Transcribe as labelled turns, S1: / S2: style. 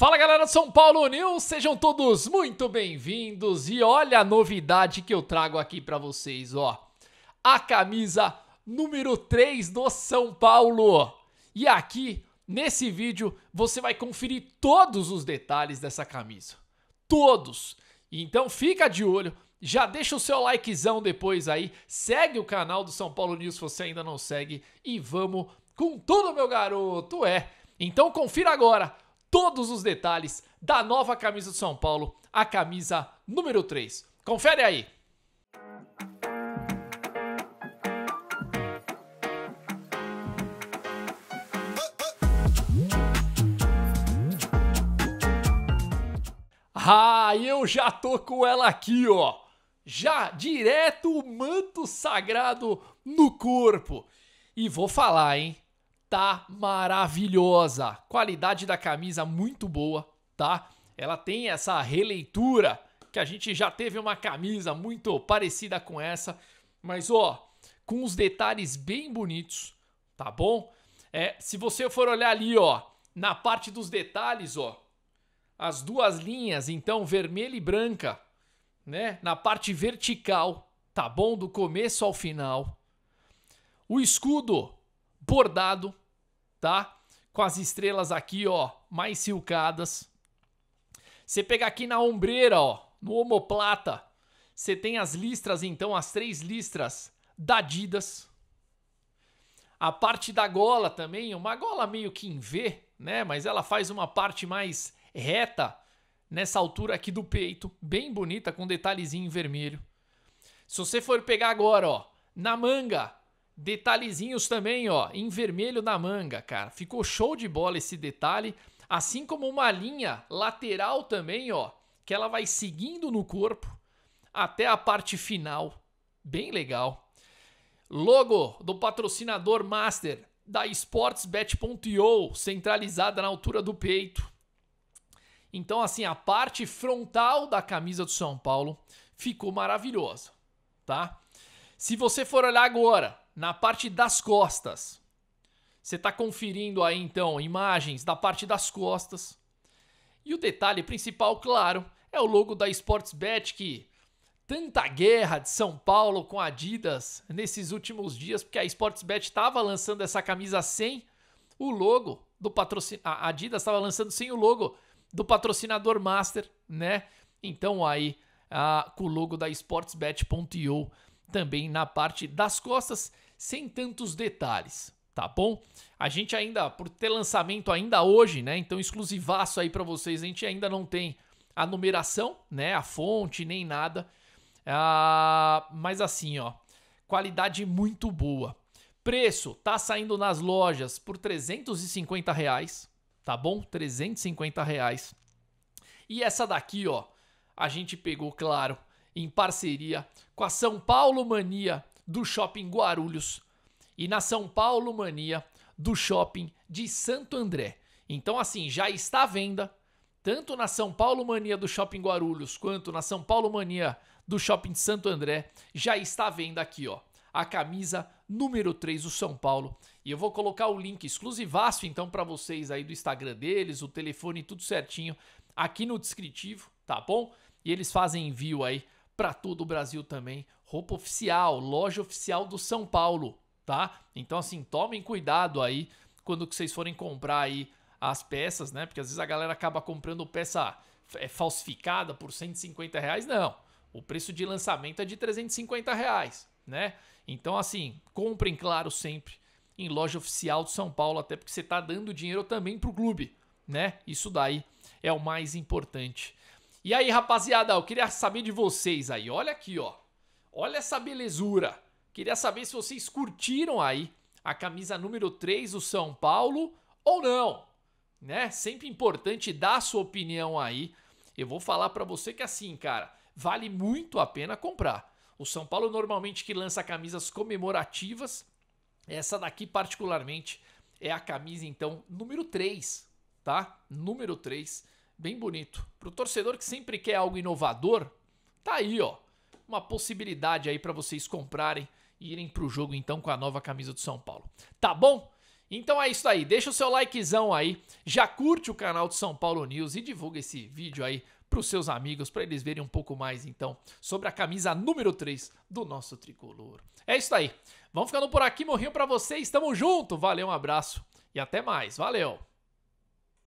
S1: Fala galera de São Paulo News, sejam todos muito bem-vindos e olha a novidade que eu trago aqui para vocês, ó. A camisa número 3 do São Paulo. E aqui, nesse vídeo, você vai conferir todos os detalhes dessa camisa. Todos. Então fica de olho, já deixa o seu likezão depois aí, segue o canal do São Paulo News se você ainda não segue e vamos com tudo, meu garoto, é. Então confira agora todos os detalhes da nova camisa do São Paulo, a camisa número 3. Confere aí! Ah, eu já tô com ela aqui, ó. Já direto o manto sagrado no corpo. E vou falar, hein? tá maravilhosa. Qualidade da camisa muito boa, tá? Ela tem essa releitura que a gente já teve uma camisa muito parecida com essa, mas ó, com os detalhes bem bonitos, tá bom? É, se você for olhar ali, ó, na parte dos detalhes, ó, as duas linhas, então vermelha e branca, né? Na parte vertical, tá bom? Do começo ao final. O escudo bordado, tá? Com as estrelas aqui, ó, mais silcadas. Você pegar aqui na ombreira, ó, no omoplata, você tem as listras, então, as três listras dadidas. A parte da gola também, uma gola meio que em V, né? Mas ela faz uma parte mais reta nessa altura aqui do peito, bem bonita, com detalhezinho vermelho. Se você for pegar agora, ó, na manga, Detalhezinhos também, ó, em vermelho na manga, cara. Ficou show de bola esse detalhe, assim como uma linha lateral também, ó, que ela vai seguindo no corpo até a parte final. Bem legal. Logo do patrocinador master da sportsbet.io, centralizada na altura do peito. Então, assim, a parte frontal da camisa do São Paulo ficou maravilhosa, tá? Se você for olhar agora na parte das costas. Você está conferindo aí então imagens da parte das costas. E o detalhe principal, claro, é o logo da Sportsbet que tanta guerra de São Paulo com Adidas nesses últimos dias, porque a Sportsbet estava lançando essa camisa sem o logo do patrocinador. A Adidas estava lançando sem o logo do patrocinador master, né? Então aí ah, com o logo da Sportsbet.io também na parte das costas, sem tantos detalhes, tá bom? A gente ainda, por ter lançamento ainda hoje, né? Então, exclusivaço aí para vocês, a gente ainda não tem a numeração, né? A fonte, nem nada. Ah, mas assim, ó, qualidade muito boa. Preço tá saindo nas lojas por 350 reais, tá bom? 350 reais. E essa daqui, ó, a gente pegou, claro, em parceria com a São Paulo Mania do Shopping Guarulhos e na São Paulo Mania do Shopping de Santo André. Então, assim, já está à venda, tanto na São Paulo Mania do Shopping Guarulhos quanto na São Paulo Mania do Shopping de Santo André, já está à venda aqui, ó. A camisa número 3 do São Paulo. E eu vou colocar o link exclusivaço então para vocês aí do Instagram deles, o telefone tudo certinho aqui no descritivo, tá bom? E eles fazem envio aí para todo o Brasil também. Roupa oficial, loja oficial do São Paulo, tá? Então assim, tomem cuidado aí quando vocês forem comprar aí as peças, né? Porque às vezes a galera acaba comprando peça é, falsificada por 150 reais, não. O preço de lançamento é de 350 reais, né? Então assim, comprem claro sempre em loja oficial do São Paulo, até porque você está dando dinheiro também para o clube, né? Isso daí é o mais importante. E aí, rapaziada, eu queria saber de vocês aí. Olha aqui, ó. Olha essa belezura. Queria saber se vocês curtiram aí a camisa número 3 do São Paulo ou não, né? Sempre importante dar a sua opinião aí. Eu vou falar para você que assim, cara, vale muito a pena comprar. O São Paulo normalmente que lança camisas comemorativas, essa daqui particularmente é a camisa então número 3, tá? Número 3 bem bonito. Para o torcedor que sempre quer algo inovador, tá aí, ó, uma possibilidade aí para vocês comprarem e irem para o jogo então com a nova camisa do São Paulo. Tá bom? Então é isso aí, deixa o seu likezão aí, já curte o canal do São Paulo News e divulga esse vídeo aí para os seus amigos, para eles verem um pouco mais então sobre a camisa número 3 do nosso tricolor. É isso aí, vamos ficando por aqui, morrinho para vocês, tamo junto, valeu, um abraço e até mais, valeu!